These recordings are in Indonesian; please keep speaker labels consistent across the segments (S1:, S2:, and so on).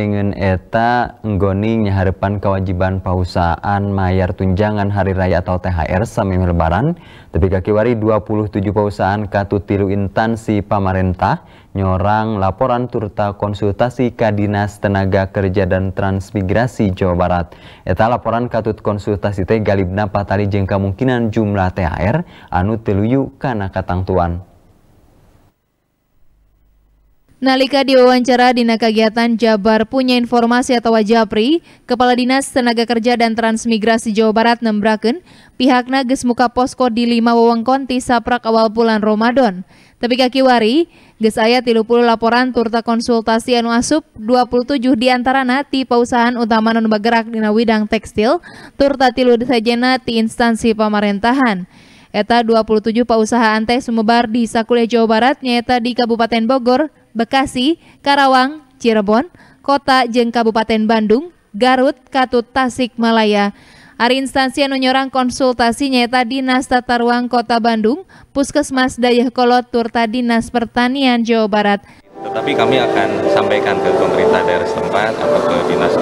S1: Ingin eta nggoni nyaharepan kewajiban pausaan mayar tunjangan hari raya atau THR sami lebaran tapi kakiwari 27 pausaan katu tilu intansi pamarentah nyorang laporan turta konsultasi ke Dinas Tenaga Kerja dan Transmigrasi Jawa Barat eta laporan katut konsultasi teh galibna patali jeung kemungkinan jumlah THR anu teluyu kana katangtuan
S2: Nalika diwawancara Dina Kegiatan Jabar punya informasi atau Japri, Kepala Dinas Tenaga Kerja dan Transmigrasi Jawa Barat nembraken, pihaknya geus muka posko di lima wewengkon ti saprak awal bulan Ramadan. Tapi kaki wari, geus aya 30 laporan turta konsultasi anu asup 27 antara ti pausahaan utama non bergerak dina widang tekstil, turta tilu sajena ti instansi pemerintahan. Eta 27 pausahaan teh sumebar di Sakulia Jawa Barat nyata di Kabupaten Bogor, Bekasi, Karawang, Cirebon, Kota Jeng Kabupaten Bandung, Garut, Katut, Tasik, Malaya. Hari instansi yang nyorang konsultasi nyaeta Dinas Tata Ruang Kota Bandung, Puskesmas Dayakolot, Turta Dinas Pertanian Jawa Barat.
S1: Tetapi kami akan sampaikan ke pemerintah daerah setempat atau ke dinas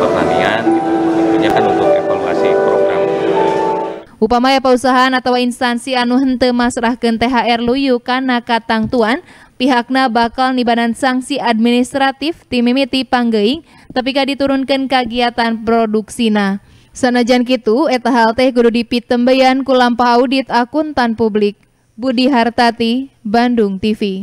S2: Upamaya perusahaan atau instansi anu hente masrahkan THR luyu karena katangtuan, pihakna bakal nibanan sanksi administratif timimiti panggeing tapi diturunkan kegiatan produksina. Sanajan kitu, eta hal teh kudu dipitembeyan ku lampa audit akuntan publik. Budi Hartati, Bandung TV.